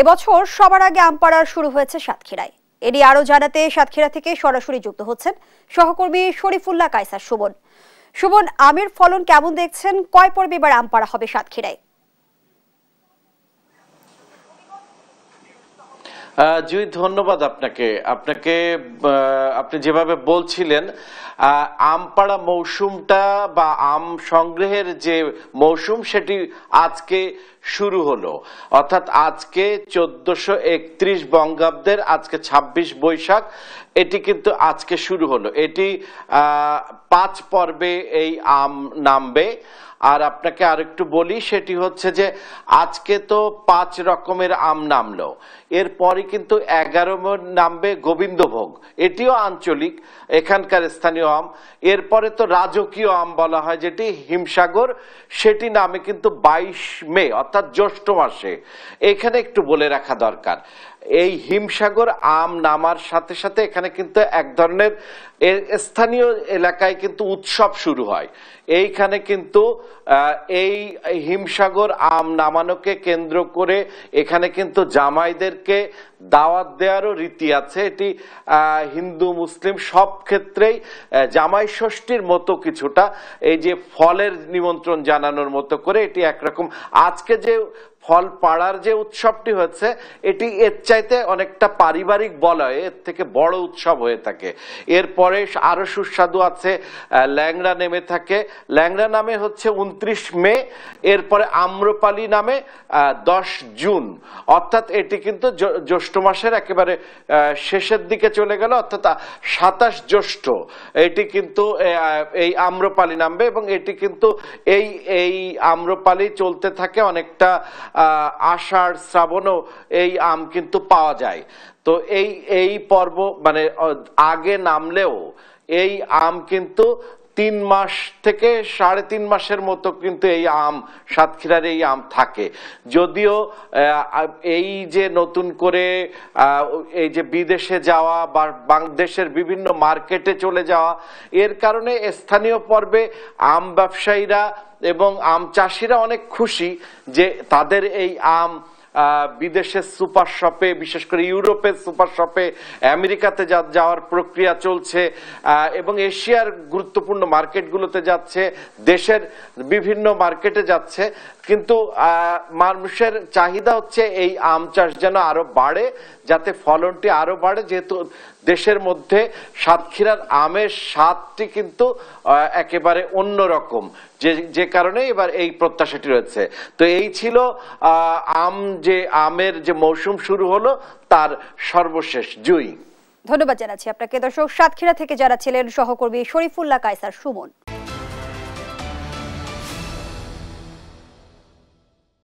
এবছর সবার আগে আমপাড়ার শুরু হয়েছে সাতক্ষীরায় এটি আরও জানাতে সাতক্ষীরা থেকে সরাসরি যুক্ত হচ্ছেন সহকর্মী শরীফুল্লাহ কায়সার সুবন সুবন আমের ফলন কেমন দেখছেন কয় পর্বে এবার আমপাড়া হবে সাতক্ষীরায় জুই ধন্যবাদ আপনাকে আপনাকে আপনি যেভাবে বলছিলেন আমপাড়া মৌসুমটা বা আম সংগ্রহের যে মৌসুম সেটি আজকে শুরু হলো অর্থাৎ আজকে চোদ্দশো একত্রিশ বঙ্গাব্দের আজকে ২৬ বৈশাখ এটি কিন্তু আজকে শুরু হলো এটি পাঁচ পর্বে এই আম নামবে আর আপনাকে আরেকটু বলি সেটি হচ্ছে যে আজকে তো পাঁচ রকমের আম নামলো এরপরে কিন্তু এগারো নামবে গোবিন্দভোগ এটিও আঞ্চলিক এখানকার স্থানীয় আম এরপরে তো রাজকীয় আম বলা হয় যেটি হিমসাগর সেটি নামে কিন্তু বাইশ মে অর্থাৎ অর্থাৎ জ্যৈষ্ঠ মাসে এখানে একটু বলে রাখা দরকার এই হিমসাগর আম নামার সাথে সাথে এখানে কিন্তু এক ধরনের স্থানীয় এলাকায় কিন্তু উৎসব শুরু হয় এইখানে কিন্তু এই হিমসাগর আম নামানোকে কেন্দ্র করে এখানে কিন্তু জামাইদেরকে দাওয়াত দেওয়ারও রীতি আছে এটি হিন্দু মুসলিম সব ক্ষেত্রেই জামাই ষষ্ঠীর মতো কিছুটা এই যে ফলের নিমন্ত্রণ জানানোর মতো করে এটি একরকম আজকে যে ফল পাড়ার যে উৎসবটি হচ্ছে এটি এর চাইতে অনেকটা পারিবারিক বলয় এর থেকে বড় উৎসব হয়ে থাকে এরপরে আরও সুস্বাদু আছে ল্যাংড়া নেমে থাকে ল্যাংড়া নামে হচ্ছে উনত্রিশ মে এরপরে আম্রপালি নামে দশ জুন অর্থাৎ এটি কিন্তু জ্যৈষ্ঠ মাসের একেবারে শেষের দিকে চলে গেল অর্থাৎ সাতাশ জ্যৈষ্ঠ এটি কিন্তু এই আম্রপালি নামবে এবং এটি কিন্তু এই এই আম্রপালি চলতে থাকে অনেকটা আষাঢ় শ্রাবণও এই আম কিন্তু পাওয়া যায় তো এই এই পর্ব মানে আগে নামলেও এই আম কিন্তু তিন মাস থেকে সাড়ে তিন মাসের মতো কিন্তু এই আম সাতক্ষীরার এই আম থাকে যদিও এই যে নতুন করে এই যে বিদেশে যাওয়া বা বাংলাদেশের বিভিন্ন মার্কেটে চলে যাওয়া এর কারণে স্থানীয় পর্বে আম ব্যবসায়ীরা এবং আম চাষিরা অনেক খুশি যে তাদের এই আম বিদেশের সুপার শপে বিশেষ করে ইউরোপের সুপার শপে আমেরিকাতে যাওয়ার প্রক্রিয়া চলছে এবং এশিয়ার গুরুত্বপূর্ণ মার্কেটগুলোতে যাচ্ছে দেশের বিভিন্ন মার্কেটে যাচ্ছে কিন্তু মানুষের চাহিদা হচ্ছে এই আম চাষ যেন আরও বাড়ে যাতে ফলনটি আরও বাড়ে যেহেতু দেশের মধ্যে সাতক্ষীরার আমের স্বাদটি কিন্তু একেবারে অন্যরকম যে যে কারণে এবার এই প্রত্যাশাটি রয়েছে তো এই ছিল আম যে আমের যে মৌসুম শুরু হলো তার সর্বশেষ জুই ধন্যবাদ জানাচ্ছি আপনাকে দর্শক সাতক্ষীরা থেকে যারা ছিলেন সহকর্মী শরীফুল্লাহ কায়সার সুমন